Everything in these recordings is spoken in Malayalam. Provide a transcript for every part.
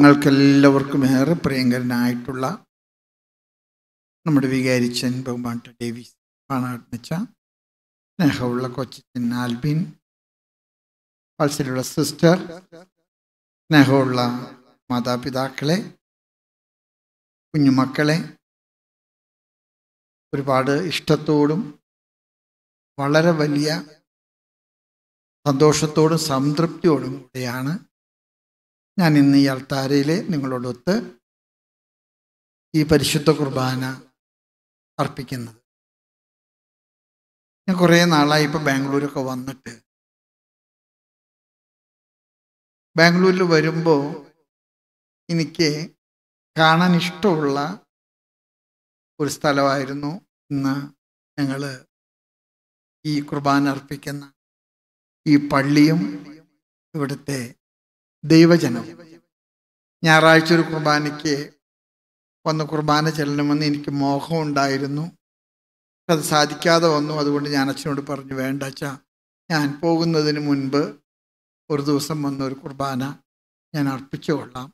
നിങ്ങൾക്കെല്ലാവർക്കും ഏറെ പ്രിയങ്കരനായിട്ടുള്ള നമ്മുടെ വികാരിച്ചൻ ബഹുമാൻ ഡേവിസ് പാണാട്ടിച്ച സ്നേഹമുള്ള കൊച്ചിൻ ആൽബിൻ പൾസിലുള്ള സിസ്റ്റർ സ്നേഹമുള്ള മാതാപിതാക്കളെ കുഞ്ഞുമക്കളെ ഒരുപാട് ഇഷ്ടത്തോടും വളരെ വലിയ സന്തോഷത്തോടും സംതൃപ്തിയോടും കൂടെയാണ് ഞാൻ ഇന്ന് ഈ അൾത്താരയിൽ നിങ്ങളോടൊത്ത് ഈ പരിശുദ്ധ കുർബാന അർപ്പിക്കുന്നത് ഞാൻ കുറേ നാളായി ഇപ്പോൾ ബാംഗ്ലൂരൊക്കെ വന്നിട്ട് ബാംഗ്ലൂരിൽ വരുമ്പോൾ എനിക്ക് കാണാൻ ഇഷ്ടമുള്ള ഒരു സ്ഥലമായിരുന്നു ഇന്ന് ഞങ്ങൾ ഈ കുർബാന അർപ്പിക്കുന്ന ഈ പള്ളിയും ഇവിടുത്തെ ദൈവജനം ഞായറാഴ്ച ഒരു കുർബാനയ്ക്ക് വന്ന് കുർബാന ചെല്ലണമെന്ന് എനിക്ക് മോഹം ഉണ്ടായിരുന്നു അത് സാധിക്കാതെ വന്നു അതുകൊണ്ട് ഞാൻ അച്ഛനോട് പറഞ്ഞു വേണ്ട അച്ഛാ ഞാൻ പോകുന്നതിന് മുൻപ് ഒരു ദിവസം വന്ന ഒരു കുർബാന ഞാൻ അർപ്പിച്ചു കൊള്ളാം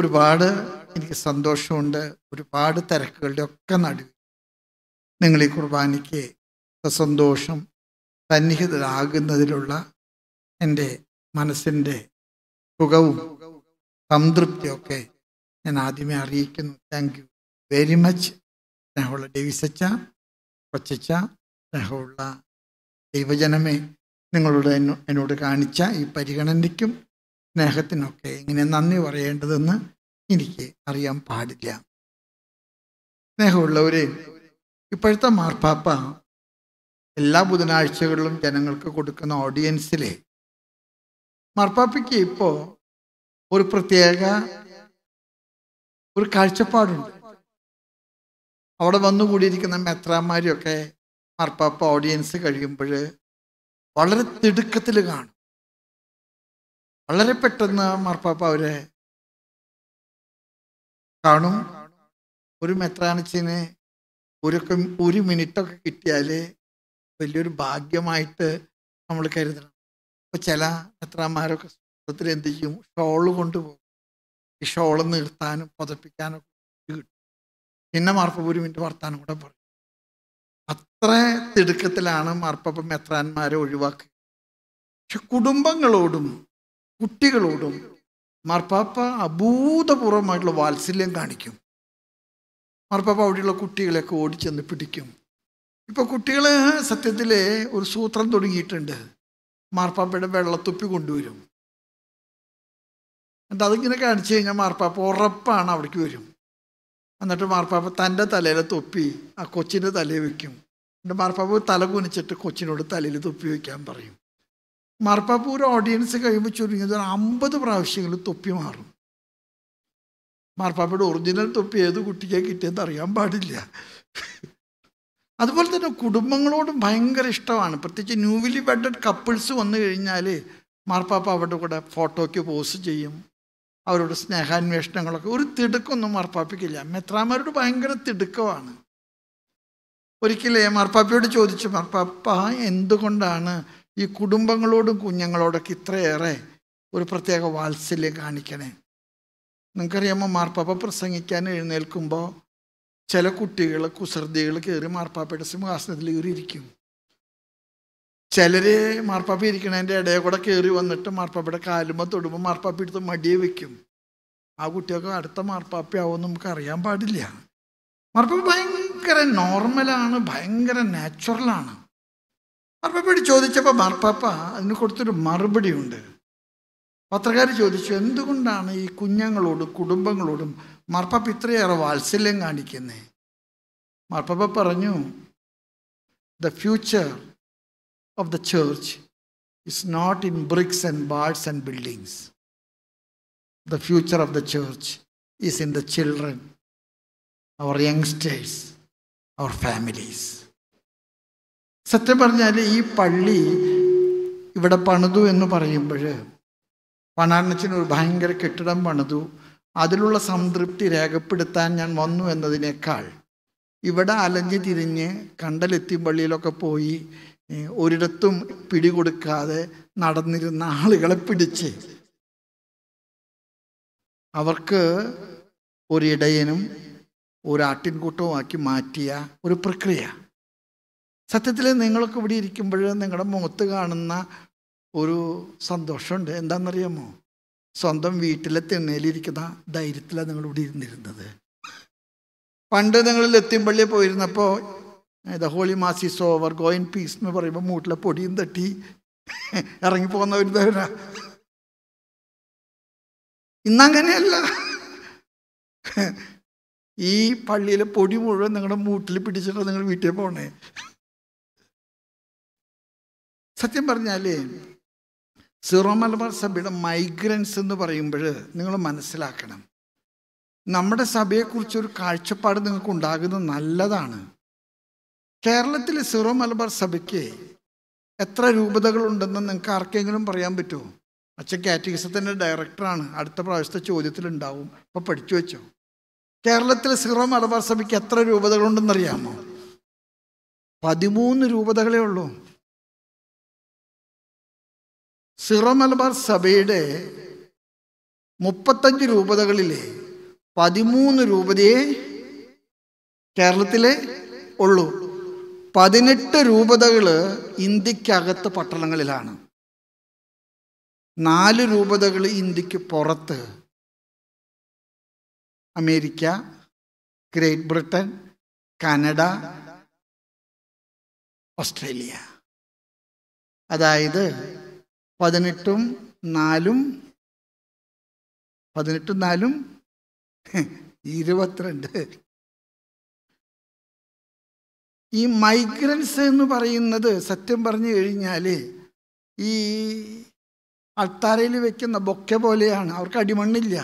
ഒരുപാട് എനിക്ക് സന്തോഷമുണ്ട് ഒരുപാട് തിരക്കുകളുടെ ഒക്കെ നടുവിൽ നിങ്ങൾ ഈ കുർബാനയ്ക്ക് സന്തോഷം സന്നിഹിതരാകുന്നതിലുള്ള എൻ്റെ മനസ്സിൻ്റെ സുഖവും സംതൃപ്തിയൊക്കെ ഞാൻ ആദ്യമേ അറിയിക്കുന്നു താങ്ക് യു വെരി മച്ച് സ്നേഹമുള്ള ഡേവിസച്ച കൊച്ചച്ച സ്നേഹമുള്ള ദൈവജനമേ നിങ്ങളോട് എന്നോട് കാണിച്ച ഈ പരിഗണനയ്ക്കും സ്നേഹത്തിനൊക്കെ എങ്ങനെ നന്ദി പറയേണ്ടതെന്ന് എനിക്ക് അറിയാൻ പാടില്ല സ്നേഹമുള്ളവരെ ഇപ്പോഴത്തെ മാർപ്പാപ്പ എല്ലാ ബുധനാഴ്ചകളിലും ജനങ്ങൾക്ക് കൊടുക്കുന്ന ഓഡിയൻസിലെ മാർപ്പാപ്പയ്ക്ക് ഇപ്പോ ഒരു പ്രത്യേക ഒരു കാഴ്ചപ്പാടുണ്ട് അവിടെ വന്നുകൂടിയിരിക്കുന്ന മെത്രാന്മാരെയൊക്കെ മാർപ്പാപ്പ ഓഡിയൻസ് കഴിയുമ്പോൾ വളരെ തിടുക്കത്തിൽ കാണും വളരെ പെട്ടെന്ന് മാർപ്പാപ്പ അവരെ കാണും ഒരു മെത്രാനച്ചിന് ഒരു ഒരു മിനിറ്റൊക്കെ കിട്ടിയാൽ വലിയൊരു ഭാഗ്യമായിട്ട് നമ്മൾ കരുതണം അപ്പോൾ ചില മെത്രാന്മാരൊക്കെ സ്വർഗത്തിൽ എന്ത് ചെയ്യും ഷോള് കൊണ്ടുപോകും ഈ ഷോള് നിർത്താനും പുതപ്പിക്കാനും കിട്ടും പിന്നെ മാർപ്പപുരുവിൻ്റെ വർത്താനം കൂടെ പറയും അത്ര തിടുക്കത്തിലാണ് മാർപ്പപ്പ മെത്രാന്മാരെ ഒഴിവാക്കുക പക്ഷെ കുടുംബങ്ങളോടും കുട്ടികളോടും മാർപ്പാപ്പ അഭൂതപൂർവമായിട്ടുള്ള വാത്സല്യം കാണിക്കും മാർപ്പാപ്പ അവിടെയുള്ള കുട്ടികളെയൊക്കെ ഓടിച്ചെന്ന് പിടിക്കും ഇപ്പൊ കുട്ടികൾ സത്യത്തിൽ ഒരു സൂത്രം തുടങ്ങിയിട്ടുണ്ട് മാർപ്പാപ്പയുടെ വെള്ളത്തുപ്പി കൊണ്ടുവരും എന്നിട്ട് അതിങ്ങനെ കാണിച്ചു കഴിഞ്ഞാൽ മാർപ്പാപ്പ ഉറപ്പാണ് അവിടേക്ക് വരും എന്നിട്ട് മാർപ്പാപ്പ തൻ്റെ തലയിലെ തൊപ്പി ആ കൊച്ചിൻ്റെ തലയിൽ വെക്കും എന്നിട്ട് മാർപ്പാപ്പ തല കുനിച്ചിട്ട് കൊച്ചിനോട് തലയിൽ തൊപ്പി വയ്ക്കാൻ പറയും മാർപ്പാപ്പ ഒരു ഓഡിയൻസ് കഴിയുമ്പോൾ ചുരുങ്ങിയത് അമ്പത് പ്രാവശ്യങ്ങൾ തൊപ്പി മാറും മാർപ്പാപ്പയുടെ ഒറിജിനൽ തൊപ്പി ഏത് കുട്ടിക്കാണ് കിട്ടിയെന്ന് അറിയാൻ പാടില്ല അതുപോലെ തന്നെ കുടുംബങ്ങളോട് ഭയങ്കര ഇഷ്ടമാണ് പ്രത്യേകിച്ച് ന്യൂവിലി വെഡഡ് കപ്പിൾസ് വന്നു കഴിഞ്ഞാൽ മാർപ്പാപ്പ അവരുടെ കൂടെ ഫോട്ടോയ്ക്ക് പോസ് ചെയ്യും അവരോട് സ്നേഹാന്വേഷണങ്ങളൊക്കെ ഒരു തിടുക്കൊന്നും മാർപ്പാപ്പയ്ക്കില്ല മെത്രാമാരോട് ഭയങ്കര തിടുക്കമാണ് ഒരിക്കലേ മാർപ്പാപ്പയോട് ചോദിച്ചു മാർപ്പാപ്പ എന്തുകൊണ്ടാണ് ഈ കുടുംബങ്ങളോടും കുഞ്ഞുങ്ങളോടൊക്കെ ഇത്രയേറെ ഒരു പ്രത്യേക വാത്സല്യം കാണിക്കണേ നിങ്ങൾക്കറിയാമോ മാർപ്പാപ്പ പ്രസംഗിക്കാൻ എഴുന്നേൽക്കുമ്പോൾ ചില കുട്ടികൾ കുസൃതികൾ കയറി മാർപ്പാപ്പയുടെ സിംഹാസനത്തിൽ കയറി ഇരിക്കും ചിലർ മാർപ്പാപ്പ ഇരിക്കണതിൻ്റെ ഇടയിൽ കൂടെ കയറി വന്നിട്ട് മാർപ്പാപ്പയുടെ കാലുമ്പോൾ തൊടുമ്പോൾ മാർപ്പാപ്പ എടുത്ത് മടിയെ വെക്കും ആ കുട്ടിയൊക്കെ അടുത്ത മാർപ്പാപ്പയാവും നമുക്ക് അറിയാൻ പാടില്ല മാർപ്പാപ്പ ഭയങ്കര നോർമലാണ് ഭയങ്കര നാച്ചുറലാണ് മാർപ്പാപ്പയോട് ചോദിച്ചപ്പോൾ മാർപ്പാപ്പ അതിന് കൊടുത്തൊരു മറുപടിയുണ്ട് പത്രക്കാർ ചോദിച്ചു എന്തുകൊണ്ടാണ് ഈ കുഞ്ഞുങ്ങളോടും കുടുംബങ്ങളോടും മാർപ്പാപ്പ ഇത്രയേറെ വാത്സല്യം കാണിക്കുന്നേ മാർപ്പാപ്പ പറഞ്ഞു the future of the church is not in bricks and bards and buildings the future of the church is in the children അവർ യങ്സ്റ്റേഴ്സ് അവർ ഫാമിലീസ് സത്യം പറഞ്ഞാൽ ഈ പള്ളി ഇവിടെ പണിതു എന്ന് പറയുമ്പോൾ പണാരണത്തിന് ഒരു ഭയങ്കര കെട്ടിടം പണിതു അതിലുള്ള സംതൃപ്തി രേഖപ്പെടുത്താൻ ഞാൻ വന്നു എന്നതിനേക്കാൾ ഇവിടെ അലഞ്ഞ് തിരിഞ്ഞ് കണ്ടലെത്തി പള്ളിയിലൊക്കെ പോയി ഒരിടത്തും പിടികൊടുക്കാതെ നടന്നിരുന്ന ആളുകളെ പിടിച്ച് അവർക്ക് ഒരിടയനും ഒരാട്ടിൻകൂട്ടവുമാക്കി മാറ്റിയ ഒരു പ്രക്രിയ സത്യത്തിൽ നിങ്ങളൊക്കെ ഇവിടെ ഇരിക്കുമ്പോൾ നിങ്ങളുടെ മുഖത്ത് കാണുന്ന ഒരു സന്തോഷമുണ്ട് എന്താണെന്നറിയാമോ സ്വന്തം വീട്ടിലെ തിണ്ണയിലിരിക്കുന്ന ധൈര്യത്തിലാണ് നിങ്ങൾ ഇവിടെ ഇരുന്നിരുന്നത് പണ്ട് നിങ്ങൾ എത്തിമ്പള്ളിയിൽ പോയിരുന്നപ്പോൾ the holy mass is over go in peace എന്ന് പറയുമ്പോൾ മൂട്ടിലെ പൊടിയും തട്ടി ഇറങ്ങിപ്പോകുന്ന ഒരു തവണ ഇന്നങ്ങനെയല്ല ഈ പള്ളിയിലെ പൊടി മുഴുവൻ നിങ്ങളുടെ മൂട്ടിൽ പിടിച്ചിട്ടാണ് നിങ്ങൾ വീട്ടിൽ പോകണേ സത്യം പറഞ്ഞാലേ സിറോ മലബാർ സഭയുടെ മൈഗ്രൻസ് എന്ന് പറയുമ്പോൾ നിങ്ങൾ മനസ്സിലാക്കണം നമ്മുടെ സഭയെക്കുറിച്ചൊരു കാഴ്ചപ്പാട് നിങ്ങൾക്ക് ഉണ്ടാകുന്നത് നല്ലതാണ് കേരളത്തിലെ സിറോ മലബാർ സഭയ്ക്ക് എത്ര രൂപതകളുണ്ടെന്ന് നിങ്ങൾക്ക് ആർക്കെങ്കിലും പറയാൻ പറ്റുമോ അച്ഛൻ കാറ്റഗിസത്തിൻ്റെ ഡയറക്ടറാണ് അടുത്ത പ്രാവശ്യത്തെ ചോദ്യത്തിലുണ്ടാവും അപ്പോൾ പഠിച്ചു വെച്ചോ കേരളത്തിലെ സിറോ മലബാർ സഭയ്ക്ക് എത്ര രൂപതകളുണ്ടെന്നറിയാമോ പതിമൂന്ന് രൂപതകളേ ഉള്ളൂ സിറമലബാർ സഭയുടെ മുപ്പത്തഞ്ച് രൂപതകളിലെ പതിമൂന്ന് രൂപതയെ കേരളത്തിലെ ഉള്ളൂ പതിനെട്ട് രൂപതകൾ ഇന്ത്യക്കകത്ത് പട്ടണങ്ങളിലാണ് നാല് രൂപതകൾ ഇന്ത്യക്ക് പുറത്ത് America Great Britain Canada Australia അതായത് പതിനെട്ടും നാലും പതിനെട്ടും നാലും ഇരുപത്തിരണ്ട് ഈ മൈഗ്രൻസ് എന്ന് പറയുന്നത് സത്യം പറഞ്ഞു കഴിഞ്ഞാൽ ഈ അൾത്താരയിൽ വെക്കുന്ന ബൊക്ക പോലെയാണ് അവർക്ക് അടിമണ്ണില്ല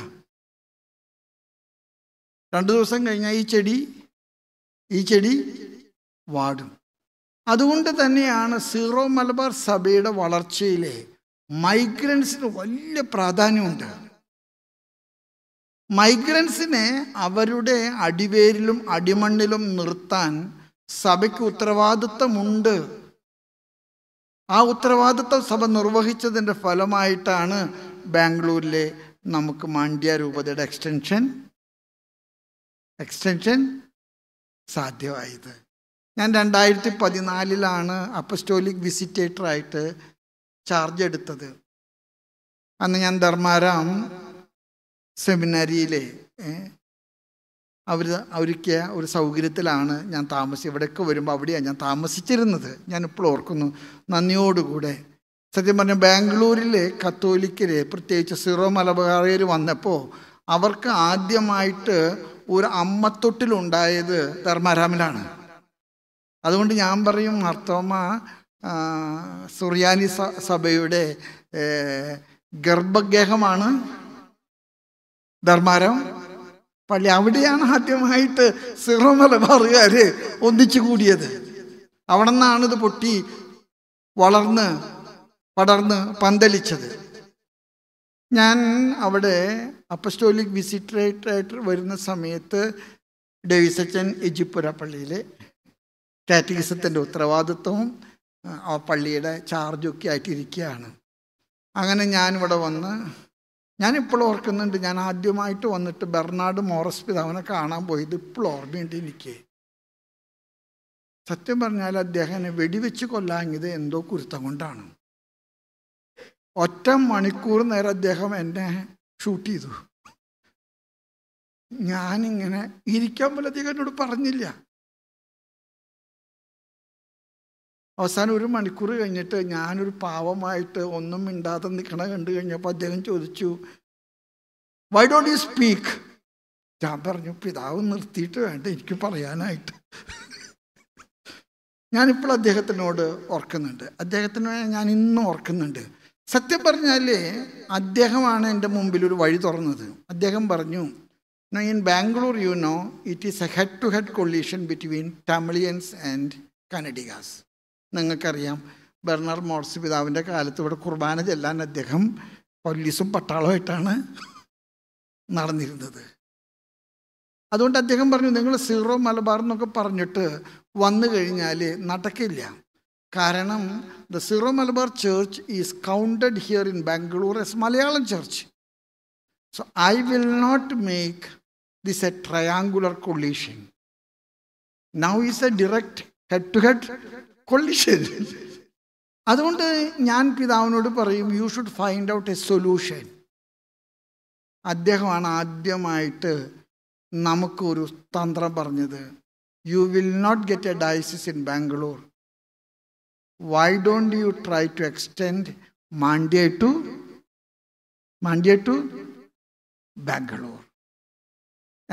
രണ്ടു ദിവസം കഴിഞ്ഞാൽ ഈ ചെടി ഈ ചെടി വാടും അതുകൊണ്ട് തന്നെയാണ് സീറോ മലബാർ സഭയുടെ വളർച്ചയിലെ മൈഗ്രൻസിന് വലിയ പ്രാധാന്യമുണ്ട് മൈഗ്രൻസിനെ അവരുടെ അടിവേരിലും അടിമണ്ണിലും നിർത്താൻ സഭയ്ക്ക് ഉത്തരവാദിത്തമുണ്ട് ആ ഉത്തരവാദിത്തം സഭ നിർവഹിച്ചതിൻ്റെ ഫലമായിട്ടാണ് ബാംഗ്ലൂരിലെ നമുക്ക് മാണ്ഡ്യ രൂപതയുടെ എക്സ്റ്റൻഷൻ എക്സ്റ്റൻഷൻ സാധ്യമായത് ഞാൻ രണ്ടായിരത്തി പതിനാലിലാണ് അപ്പസ്റ്റോലിക് വിസിറ്റേറ്ററായിട്ട് ചാർജ് എടുത്തത് അന്ന് ഞാൻ ധർമാരാം സെമിനാരിയിലെ അവർ അവർക്ക് ഒരു സൗകര്യത്തിലാണ് ഞാൻ താമസിച്ചത് ഇവിടെയൊക്കെ വരുമ്പോൾ അവിടെയാണ് ഞാൻ താമസിച്ചിരുന്നത് ഞാൻ ഇപ്പോൾ ഓർക്കുന്നു നന്ദിയോടുകൂടെ സത്യം പറഞ്ഞാൽ ബാംഗ്ലൂരിലെ കത്തോലിക്കരെ പ്രത്യേകിച്ച് സിറോ മലബാറിയർ വന്നപ്പോൾ അവർക്ക് ആദ്യമായിട്ട് ഒരു അമ്മത്തൊട്ടിലുണ്ടായത് ധർമാരാമിലാണ് അതുകൊണ്ട് ഞാൻ പറയും മർത്തോമ സുറിയാനി സഭയുടെ ഗർഭഗേഹമാണ് ധർമാരം പള്ളി അവിടെയാണ് ആദ്യമായിട്ട് സിറോ ഒന്നിച്ചു കൂടിയത് അവിടെ നിന്നാണ് ഇത് പൊട്ടി വളർന്ന് പടർന്ന് പന്തലിച്ചത് ഞാൻ അവിടെ അപ്പസ്റ്റോലിക് വിസിറ്ററേറ്റായിട്ട് വരുന്ന സമയത്ത് ഡേവിസച്ചൻ എജിപ്പുര പള്ളിയിലെ കാറ്റഗിസത്തിൻ്റെ ഉത്തരവാദിത്വവും ആ പള്ളിയുടെ ചാർജൊക്കെ ആയിട്ടിരിക്കുകയാണ് അങ്ങനെ ഞാനിവിടെ വന്ന് ഞാനിപ്പോൾ ഓർക്കുന്നുണ്ട് ഞാൻ ആദ്യമായിട്ട് വന്നിട്ട് ബെർണാഡ് മോറസ് പിതാവിനെ കാണാൻ പോയത് ഇപ്പോൾ ഓർമ്മയുണ്ട് എനിക്ക് സത്യം പറഞ്ഞാൽ അദ്ദേഹം വെടിവെച്ച് കൊല്ലാഞ്ഞത് എന്തോ കുരുത്തം കൊണ്ടാണ് ഒറ്റ മണിക്കൂർ നേരം അദ്ദേഹം എന്നെ ഷൂട്ട് ചെയ്തു ഞാനിങ്ങനെ ഇരിക്കാൻ പോലും അദ്ദേഹം എന്നോട് പറഞ്ഞില്ല അവസാനം ഒരു മണിക്കൂർ കഴിഞ്ഞിട്ട് ഞാനൊരു പാവമായിട്ട് ഒന്നും മിണ്ടാതെ നിൽക്കണ കണ്ടു കഴിഞ്ഞപ്പോൾ അദ്ദേഹം ചോദിച്ചു വൈ ഡോണ്ട് യു സ്പീക്ക് ഞാൻ പറഞ്ഞു പിതാവ് നിർത്തിയിട്ട് വേണ്ട എനിക്ക് പറയാനായിട്ട് ഞാനിപ്പോൾ അദ്ദേഹത്തിനോട് ഓർക്കുന്നുണ്ട് അദ്ദേഹത്തിന് ഞാൻ ഇന്നും ഓർക്കുന്നുണ്ട് സത്യം പറഞ്ഞാൽ അദ്ദേഹമാണ് എൻ്റെ മുമ്പിൽ ഒരു വഴി തുറന്നത് അദ്ദേഹം പറഞ്ഞു in Bangalore you know it is a head to head collision between Tamilians and Kannadigas നിങ്ങൾക്കറിയാം ബെർണർ മോർസ് പിതാവിൻ്റെ കാലത്ത് ഇവിടെ കുർബാന ചെല്ലാൻ അദ്ദേഹം പോലീസും പട്ടാളമായിട്ടാണ് നടന്നിരുന്നത് അതുകൊണ്ട് അദ്ദേഹം പറഞ്ഞു നിങ്ങൾ സീറോ മലബാർ എന്നൊക്കെ പറഞ്ഞിട്ട് വന്നു കഴിഞ്ഞാൽ നടക്കില്ല കാരണം the Syro Malabar church is counted here in Bangalore as Malayalam church so I will not make this a triangular collision now is a direct head to head കൊള്ളിച്ചത് അതുകൊണ്ട് ഞാൻ പിതാവിനോട് പറയും you should find out a solution അദ്ദേഹമാണ് ആദ്യമായിട്ട് നമുക്കൊരു തന്ത്രം പറഞ്ഞത് you will not get a diocese in Bangalore why don't you try to extend Mandya to Mandya to Bangalore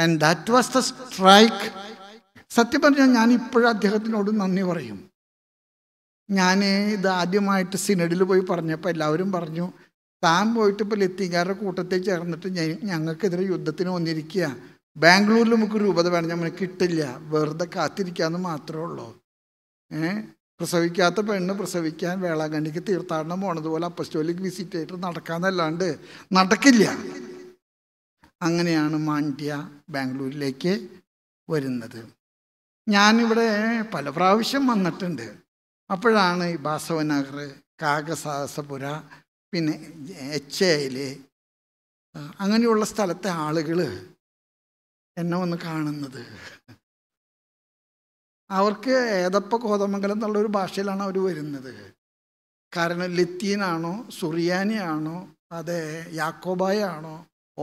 and that was the strike സത്യം പറഞ്ഞാൽ ഞാൻ ഇപ്പോഴും അദ്ദേഹത്തിനോട് നന്ദി പറയും ഞാൻ ഇത് ആദ്യമായിട്ട് സിനഡിൽ പോയി പറഞ്ഞപ്പോൾ എല്ലാവരും പറഞ്ഞു താൻ പോയിട്ട് ഇപ്പോൾ ലത്തീങ്കാരുടെ കൂട്ടത്തിൽ ചേർന്നിട്ട് ഞങ്ങൾക്കെതിരെ യുദ്ധത്തിന് വന്നിരിക്കുക ബാംഗ്ലൂരിൽ നമുക്ക് രൂപത വേണം നമ്മൾ കിട്ടില്ല വെറുതെ കാത്തിരിക്കാമെന്ന് മാത്രമേ ഉള്ളൂ ഏ പ്രസവിക്കാത്ത പെണ്ണ് പ്രസവിക്കാൻ വേളാങ്കണ്ണിക്ക് തീർത്ഥാടനം പോണതുപോലെ അപ്പസ്റ്റോലിക് വിസിറ്റ് ആയിട്ട് നടക്കാന്നല്ലാണ്ട് നടക്കില്ല അങ്ങനെയാണ് മാണ്ഡ്യ ബാംഗ്ലൂരിലേക്ക് വരുന്നത് ഞാനിവിടെ പല പ്രാവശ്യം വന്നിട്ടുണ്ട് അപ്പോഴാണ് ഈ ബാസവനഗർ കാഗസാസപുര പിന്നെ എച്ച് എയിൽ അങ്ങനെയുള്ള സ്ഥലത്തെ ആളുകൾ എന്നെ ഒന്ന് കാണുന്നത് അവർക്ക് ഏതപ്പ കോതമംഗലം എന്നുള്ളൊരു ഭാഷയിലാണ് അവർ വരുന്നത് കാരണം ലിത്തീനാണോ സുറിയാനിയാണോ അതെ യാക്കോബായ ആണോ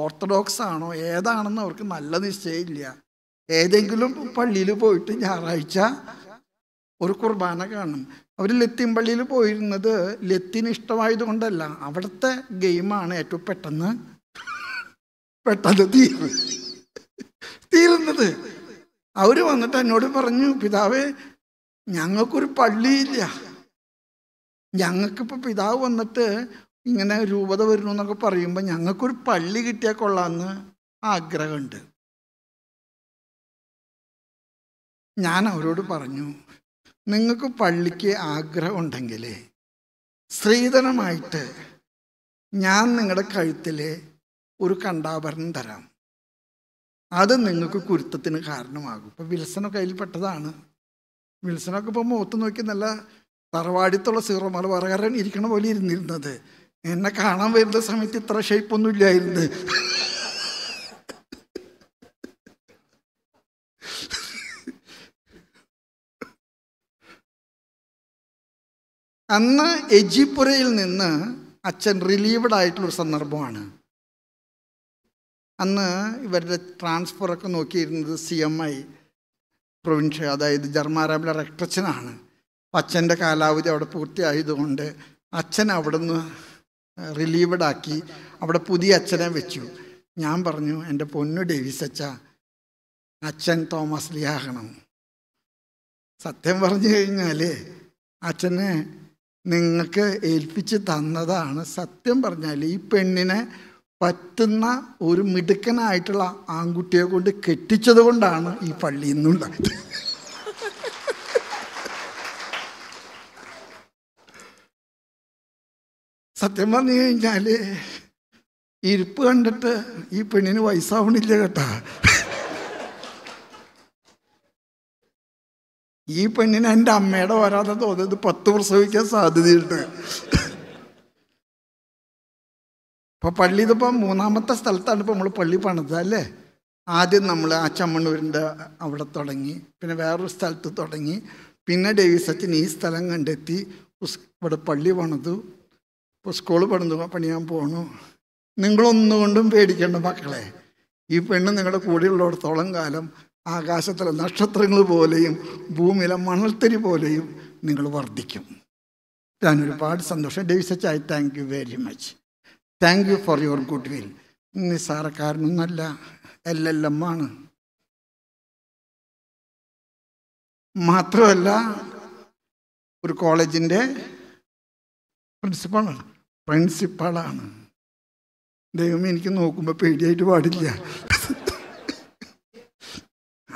ഓർത്തഡോക്സ് ആണോ ഏതാണെന്ന് അവർക്ക് നല്ല നിശ്ചയമില്ല ഏതെങ്കിലും പള്ളിയിൽ പോയിട്ട് ഞായറാഴ്ച ഒരു കുർബാന കാണും അവർ ലത്തീൻ പള്ളിയിൽ പോയിരുന്നത് ലത്തീൻ ഇഷ്ടമായതുകൊണ്ടല്ല അവിടുത്തെ ഗെയിമാണ് ഏറ്റവും പെട്ടെന്ന് പെട്ടെന്ന് തീരും തീരുന്നത് അവർ വന്നിട്ട് എന്നോട് പറഞ്ഞു പിതാവേ ഞങ്ങൾക്കൊരു പള്ളിയില്ല ഞങ്ങൾക്കിപ്പോൾ പിതാവ് വന്നിട്ട് ഇങ്ങനെ രൂപത വരുന്നു എന്നൊക്കെ പറയുമ്പോൾ ഞങ്ങൾക്കൊരു പള്ളി കിട്ടിയാൽ കൊള്ളാമെന്ന് ആഗ്രഹമുണ്ട് ഞാൻ അവരോട് പറഞ്ഞു നിങ്ങൾക്ക് പള്ളിക്ക് ആഗ്രഹമുണ്ടെങ്കിൽ സ്ത്രീധനമായിട്ട് ഞാൻ നിങ്ങളുടെ കഴുത്തിൽ ഒരു കണ്ടാഭരണം തരാം അത് നിങ്ങൾക്ക് കുരുത്തത്തിന് കാരണമാകും ഇപ്പോൾ കയ്യിൽ പെട്ടതാണ് വിൽസനൊക്കെ ഇപ്പോൾ മുഖത്ത് നോക്കി നല്ല തറവാടിത്തുള്ള സീറോ വറകരൻ ഇരിക്കണ പോലെ ഇരുന്നിരുന്നത് എന്നെ കാണാൻ വരുന്ന സമയത്ത് ഇത്ര ഷേപ്പൊന്നും ഇല്ലായിരുന്നു അന്ന് എജിപ്പുരയിൽ നിന്ന് അച്ഛൻ റിലീവഡ് ആയിട്ടുള്ളൊരു സന്ദർഭമാണ് അന്ന് ഇവരുടെ ട്രാൻസ്ഫറൊക്കെ നോക്കിയിരുന്നത് സി എം ഐ പ്രൊവിൻഷ്യ അതായത് ജർമാരാബിലെ റെക്ടച്ചനാണ് അച്ഛൻ്റെ കാലാവധി അവിടെ പൂർത്തിയായതുകൊണ്ട് അച്ഛൻ അവിടെ നിന്ന് റിലീവഡ് ആക്കി അവിടെ പുതിയ അച്ഛനെ വെച്ചു ഞാൻ പറഞ്ഞു എൻ്റെ പൊന്നു ഡേവിസ് അച്ഛ അച്ഛൻ തോമസ് ലിയാകണം സത്യം പറഞ്ഞു കഴിഞ്ഞാൽ അച്ഛനെ നിങ്ങൾക്ക് ഏൽപ്പിച്ച് തന്നതാണ് സത്യം പറഞ്ഞാൽ ഈ പെണ്ണിനെ പറ്റുന്ന ഒരു മിടുക്കനായിട്ടുള്ള ആൺകുട്ടിയെ കൊണ്ട് കെട്ടിച്ചത് കൊണ്ടാണ് ഈ പള്ളി ഇന്നുണ്ടായത് സത്യം പറഞ്ഞു കഴിഞ്ഞാൽ ഇരിപ്പ് കണ്ടിട്ട് ഈ പെണ്ണിന് വയസ്സാവണില്ല കേട്ടാ ഈ പെണ്ണിന് എൻ്റെ അമ്മയുടെ വരാതെ തോന്നിയത് പത്ത് പ്രസവിക്കാൻ സാധ്യതയുണ്ട് ഇപ്പൊ പള്ളി ഇതിപ്പോ മൂന്നാമത്തെ സ്ഥലത്താണ് ഇപ്പൊ നമ്മൾ പള്ളി പണിത് അല്ലേ ആദ്യം നമ്മൾ ആ ചമ്മണ്ണൂരിൻ്റെ അവിടെ തുടങ്ങി പിന്നെ വേറൊരു സ്ഥലത്ത് തുടങ്ങി പിന്നെ ഡേവിസ് ഈ സ്ഥലം കണ്ടെത്തി ഇവിടെ പള്ളി പണിതു ഇപ്പോൾ സ്കൂൾ പണിതു പണിയാൻ പോണു നിങ്ങളൊന്നുകൊണ്ടും പേടിക്കേണ്ട മക്കളെ ഈ പെണ്ണ് നിങ്ങളുടെ കൂടെയുള്ളിടത്തോളം കാലം ആകാശത്തിലെ നക്ഷത്രങ്ങൾ പോലെയും ഭൂമിയിലെ മണൽത്തരി പോലെയും നിങ്ങൾ വർദ്ധിക്കും ഞാൻ ഒരുപാട് സന്തോഷം ഡേവിസച്ച് I thank you very much thank you for your good will നിസ്സാരക്കാരനൊന്നല്ല എൽ എൽ എം ആണ് മാത്രമല്ല ഒരു കോളേജിൻ്റെ പ്രിൻസിപ്പാളാണ് പ്രിൻസിപ്പാളാണ് ദൈവം എനിക്ക് നോക്കുമ്പോൾ പേടിയായിട്ട് പാടില്ല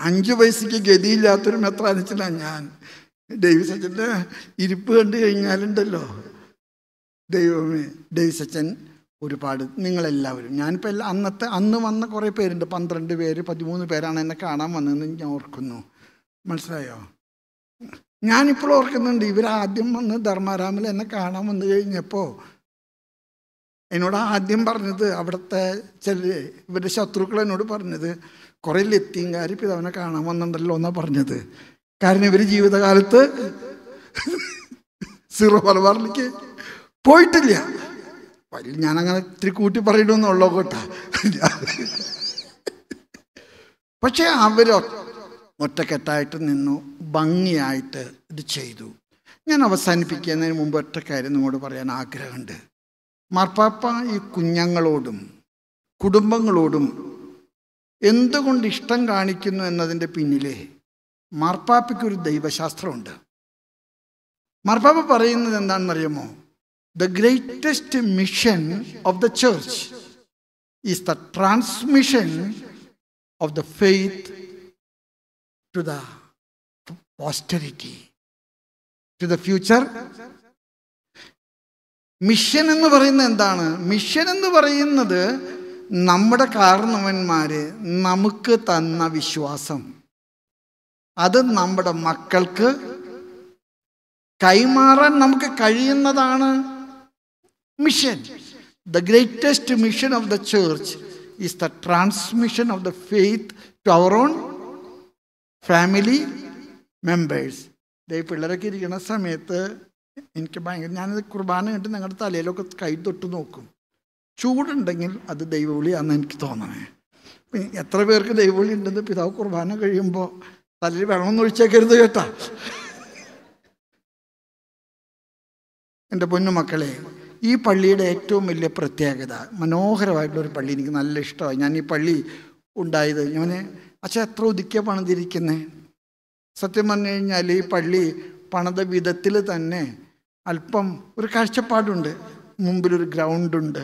അഞ്ച് പൈസയ്ക്ക് ഗതിയില്ലാത്തൊരു മെത്രാനിച്ചനാണ് ഞാൻ ഡേവി സച്ചൻ്റെ ഇരിപ്പ് കണ്ടു കഴിഞ്ഞാലുണ്ടല്ലോ ദൈവമേ ഡേവി സച്ചൻ ഒരുപാട് നിങ്ങളെല്ലാവരും ഞാനിപ്പോൾ എല്ലാ അന്നത്തെ അന്ന് വന്ന കുറേ പേരുണ്ട് പന്ത്രണ്ട് പേര് പതിമൂന്ന് പേരാണ് എന്നെ കാണാൻ വന്നതെന്ന് ഞാൻ ഓർക്കുന്നു മനസ്സിലായോ ഞാനിപ്പോൾ ഓർക്കുന്നുണ്ട് ഇവരാദ്യം വന്ന് ധർമാരാമിൽ എന്നെ കാണാൻ വന്നു കഴിഞ്ഞപ്പോൾ എന്നോട് ആദ്യം പറഞ്ഞത് അവിടുത്തെ ചില ഇവരുടെ ശത്രുക്കൾ എന്നോട് പറഞ്ഞത് കുറേ ലത്തീങ്കാർ അവനെ കാണാൻ വന്നുണ്ടല്ലോ എന്നാ പറഞ്ഞത് കാരണം ഇവർ ജീവിതകാലത്ത് സീറോ മലബാറിലേക്ക് പോയിട്ടില്ല വലിയ ഞാനങ്ങനെ ഇത്തിരി കൂട്ടി പറയണമെന്നുള്ളോ കേട്ടാ പക്ഷെ അവർ ഒറ്റക്കെട്ടായിട്ട് നിന്നു ഭംഗിയായിട്ട് ഇത് ചെയ്തു ഞാൻ അവസാനിപ്പിക്കുന്നതിന് മുമ്പ് ഒറ്റ കാര്യം നമ്മോട് പറയാൻ ആഗ്രഹമുണ്ട് മാർപ്പാപ്പ ഈ കുഞ്ഞുങ്ങളോടും കുടുംബങ്ങളോടും എന്തുകൊണ്ട് ഇഷ്ടം കാണിക്കുന്നു എന്നതിൻ്റെ പിന്നിലെ മാർപ്പാപ്പയ്ക്കൊരു ദൈവശാസ്ത്രമുണ്ട് മാർപ്പാപ്പ പറയുന്നത് അറിയുമോ the greatest mission of the church is the transmission of the faith to the posterity to the future mission എന്ന് പറയുന്നത് എന്താണ് മിഷൻ എന്ന് പറയുന്നത് നമ്മുടെ കാരണവന്മാർ നമുക്ക് തന്ന വിശ്വാസം അത് നമ്മുടെ മക്കൾക്ക് കൈമാറാൻ നമുക്ക് കഴിയുന്നതാണ് mission the greatest mission of the church is the transmission of the faith to our own family members ഇതേ പിള്ളേരൊക്കെ ഇരിക്കുന്ന സമയത്ത് എനിക്ക് ഭയങ്കര ഞാനത് കുർബാന കണ്ടിട്ട് നിങ്ങളുടെ തലയിലൊക്കെ കൈ തൊട്ട് നോക്കും ചൂടുണ്ടെങ്കിൽ അത് ദൈവവിളിയാണെന്ന് എനിക്ക് തോന്നണേ എത്ര പേർക്ക് ദൈവവിളി ഉണ്ടെന്ന് പിതാവ് കുർബാന കഴിയുമ്പോൾ തലയിൽ വെള്ളമൊന്നും ഒഴിച്ചേക്കരുത് കേട്ടാ എൻ്റെ പൊന്നു മക്കളെ ഈ പള്ളിയുടെ ഏറ്റവും വലിയ പ്രത്യേകത മനോഹരമായിട്ടുള്ളൊരു പള്ളി എനിക്ക് നല്ല ഇഷ്ടമായി ഞാൻ ഈ പള്ളി ഉണ്ടായത് ഞാൻ അച്ഛാ എത്ര ഒതുക്കിയ പണിതിരിക്കുന്നത് സത്യം പറഞ്ഞു കഴിഞ്ഞാൽ ഈ പള്ളി പണിത വിധത്തിൽ തന്നെ അല്പം ഒരു കാഴ്ചപ്പാടുണ്ട് മുമ്പിലൊരു ഗ്രൗണ്ടുണ്ട്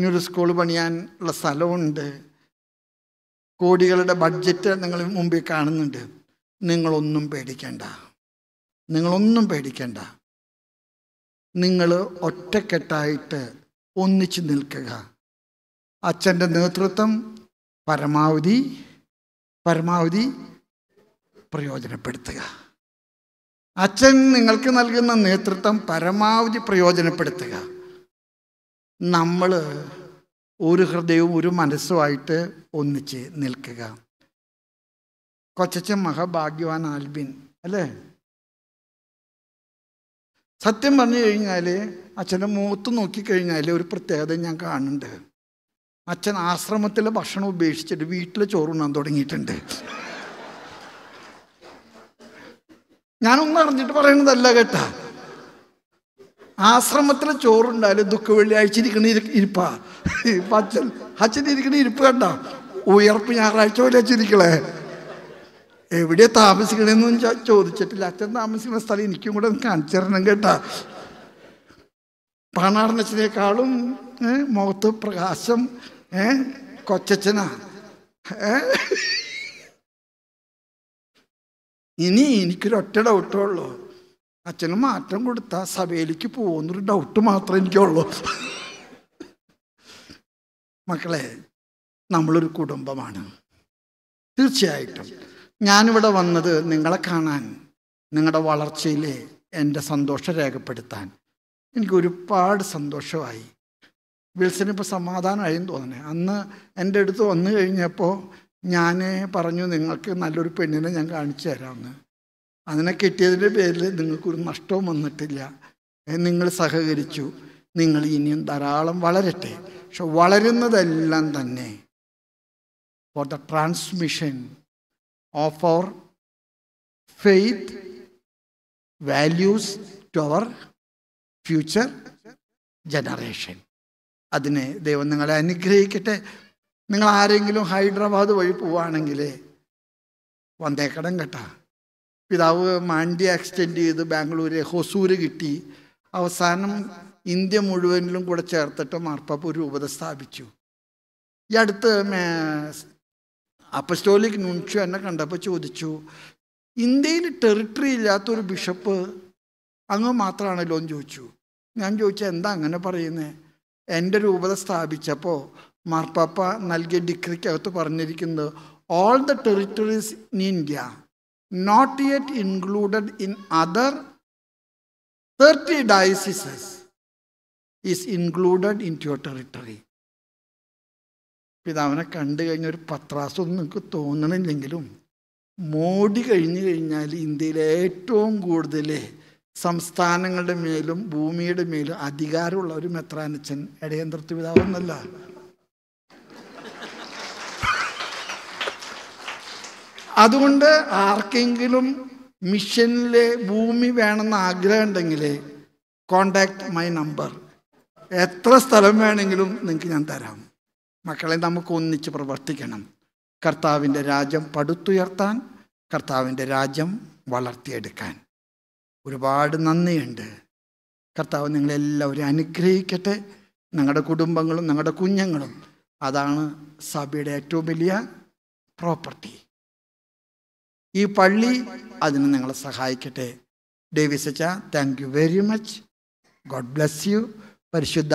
ഇനിയൊരു സ്കൂൾ പണിയാനുള്ള ഉള്ള സ്ഥലമുണ്ട് കോടികളുടെ ബഡ്ജറ്റ് നിങ്ങൾ മുമ്പിൽ കാണുന്നുണ്ട് നിങ്ങളൊന്നും പേടിക്കേണ്ട നിങ്ങളൊന്നും പേടിക്കേണ്ട നിങ്ങൾ ഒറ്റക്കെട്ടായിട്ട് ഒന്നിച്ചു നിൽക്കുക അച്ഛൻ്റെ നേതൃത്വം പരമാവധി പരമാവധി പ്രയോജനപ്പെടുത്തുക അച്ഛൻ നിങ്ങൾക്ക് നൽകുന്ന നേതൃത്വം പരമാവധി പ്രയോജനപ്പെടുത്തുക നമ്മൾ ഒരു ഹൃദയവും ഒരു മനസ്സുമായിട്ട് ഒന്നിച്ച് നിൽക്കുക കൊച്ചച്ചൻ മഹാഭാഗ്യവാൻ ആൽബിൻ അല്ലേ സത്യം പറഞ്ഞു കഴിഞ്ഞാൽ അച്ഛൻ്റെ മൂത്ത് നോക്കിക്കഴിഞ്ഞാൽ ഒരു പ്രത്യേകത ഞാൻ കാണുന്നുണ്ട് അച്ഛൻ ആശ്രമത്തിലെ ഭക്ഷണം ഉപേക്ഷിച്ചിട്ട് വീട്ടിലെ ചോറുണ്ണാൻ തുടങ്ങിയിട്ടുണ്ട് ഞാനൊന്നും അറിഞ്ഞിട്ട് പറയുന്നതല്ല കേട്ടാ ആശ്രമത്തിൽ ചോറുണ്ടായാലും ദുഃഖ വെള്ളിയാഴ്ച ഇരിക്കണ ഇരിപ്പാ അച്ഛൻ അച്ഛൻ ഇരിക്കണ ഇരിപ്പ് കണ്ട ഉയർപ്പ് ഞായറാഴ്ച പോലെ ചിരിക്കളേ എവിടെ താമസിക്കണമെന്നും ചോദിച്ചിട്ടില്ല അച്ഛൻ താമസിക്കുന്ന സ്ഥലം എനിക്കും കൂടെ കാണിച്ചു തരണം കേട്ടാ പാണാർന്നച്ചനേക്കാളും മുഖത്ത് പ്രകാശം ഏ കൊച്ചനാ ഇനി എനിക്കൊരൊറ്റ ഡൗട്ടേ ഉള്ളൂ അച്ഛന് മാറ്റം കൊടുത്ത സഭയിലേക്ക് പോകുന്നൊരു ഡൗട്ട് മാത്രമേ എനിക്കുള്ളൂ മക്കളെ നമ്മളൊരു കുടുംബമാണ് തീർച്ചയായിട്ടും ഞാനിവിടെ വന്നത് നിങ്ങളെ കാണാൻ നിങ്ങളുടെ വളർച്ചയിൽ എൻ്റെ സന്തോഷം രേഖപ്പെടുത്താൻ എനിക്ക് ഒരുപാട് സന്തോഷമായി വിൽസന് ഇപ്പോൾ സമാധാനമായി എന്ന് അന്ന് എൻ്റെ അടുത്ത് വന്നു കഴിഞ്ഞപ്പോൾ ഞാൻ പറഞ്ഞു നിങ്ങൾക്ക് നല്ലൊരു പെണ്ണിനെ ഞാൻ കാണിച്ചു തരാമെന്ന് അതിനെ കിട്ടിയതിൻ്റെ പേരിൽ നിങ്ങൾക്കൊരു നഷ്ടവും വന്നിട്ടില്ല നിങ്ങൾ സഹകരിച്ചു നിങ്ങൾ ഇനിയും ധാരാളം വളരട്ടെ പക്ഷെ വളരുന്നതെല്ലാം തന്നെ for the transmission of our faith values to our future generation അതിനെ ദൈവം നിങ്ങളെ അനുഗ്രഹിക്കട്ടെ നിങ്ങൾ ആരെങ്കിലും ഹൈദരാബാദ് വഴി പോവുകയാണെങ്കിൽ വന്നേക്കടം കേട്ടോ പിതാവ് മാണ്ടി എക്സ്റ്റെൻഡ് ചെയ്ത് ബാംഗ്ലൂര് ഹൊസൂര് കിട്ടി അവസാനം ഇന്ത്യ മുഴുവനിലും കൂടെ ചേർത്തിട്ട് മാർപ്പാപ്പ് ഒരു രൂപത സ്ഥാപിച്ചു ഈ അടുത്ത് അപ്പസ്റ്റോലിക് നുൻഷു എന്നെ കണ്ടപ്പോൾ ചോദിച്ചു ഇന്ത്യയിൽ ടെറിട്ടറി ഇല്ലാത്തൊരു ബിഷപ്പ് അങ്ങ് മാത്രമാണല്ലോ എന്ന് ചോദിച്ചു ഞാൻ ചോദിച്ചു എന്താ അങ്ങനെ പറയുന്നത് എൻ്റെ രൂപത സ്ഥാപിച്ചപ്പോൾ മാർപ്പാപ്പ നൽകിയ ഡിഗ്രിക്കകത്ത് പറഞ്ഞിരിക്കുന്നത് all the territories in India not yet included in other 30 dioceses is included into your territory. പിതാവിനെ കണ്ടു കഴിഞ്ഞ ഒരു പത്രാസൊന്നും നിങ്ങൾക്ക് തോന്നണില്ലെങ്കിലും മോഡി കഴിഞ്ഞു കഴിഞ്ഞാൽ ഇന്ത്യയിലെ ഏറ്റവും കൂടുതൽ സംസ്ഥാനങ്ങളുടെ മേലും ഭൂമിയുടെ മേലും അധികാരമുള്ള ഒരു മെത്രാനച്ചൻ ഇടയന്ത്രത്വ പിതാവെന്നല്ല അതുകൊണ്ട് ആർക്കെങ്കിലും മിഷനിലെ ഭൂമി വേണമെന്ന് ആഗ്രഹം ഉണ്ടെങ്കിൽ കോണ്ടാക്ട് മൈ നമ്പർ എത്ര സ്ഥലം വേണമെങ്കിലും നിങ്ങൾക്ക് ഞാൻ തരാം മക്കളെ നമുക്ക് ഒന്നിച്ച് പ്രവർത്തിക്കണം കർത്താവിൻ്റെ രാജ്യം പടുത്തുയർത്താൻ കർത്താവിൻ്റെ രാജ്യം വളർത്തിയെടുക്കാൻ ഒരുപാട് നന്ദിയുണ്ട് കർത്താവ് നിങ്ങളെല്ലാവരും അനുഗ്രഹിക്കട്ടെ നിങ്ങളുടെ കുടുംബങ്ങളും നിങ്ങളുടെ കുഞ്ഞുങ്ങളും അതാണ് സഭയുടെ ഏറ്റവും വലിയ പ്രോപ്പർട്ടി ഈ പള്ളി അതിന് നിങ്ങളെ സഹായിക്കട്ടെ ഡേവിസ് അച്ഛ thank you very much God bless you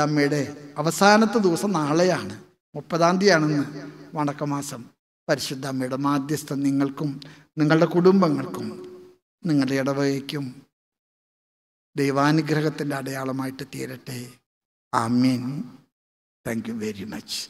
അമ്മയുടെ അവസാനത്തെ ദിവസം നാളെയാണ് മുപ്പതാം തീയതിയാണെന്ന് വണക്കമാസം അമ്മയുടെ മാധ്യസ്ഥം നിങ്ങൾക്കും നിങ്ങളുടെ കുടുംബങ്ങൾക്കും നിങ്ങളുടെ ഇടവകയ്ക്കും ദൈവാനുഗ്രഹത്തിൻ്റെ അടയാളമായിട്ട് തീരട്ടെ ആമീൻ താങ്ക് യു വെരി മച്ച്